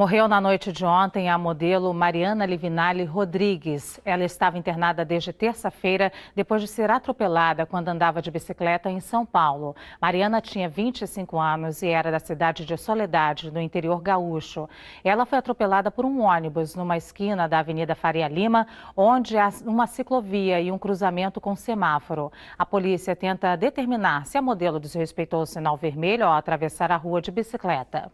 Morreu na noite de ontem a modelo Mariana Livinale Rodrigues. Ela estava internada desde terça-feira, depois de ser atropelada quando andava de bicicleta em São Paulo. Mariana tinha 25 anos e era da cidade de Soledade, no interior gaúcho. Ela foi atropelada por um ônibus numa esquina da Avenida Faria Lima, onde há uma ciclovia e um cruzamento com semáforo. A polícia tenta determinar se a modelo desrespeitou o sinal vermelho ao atravessar a rua de bicicleta.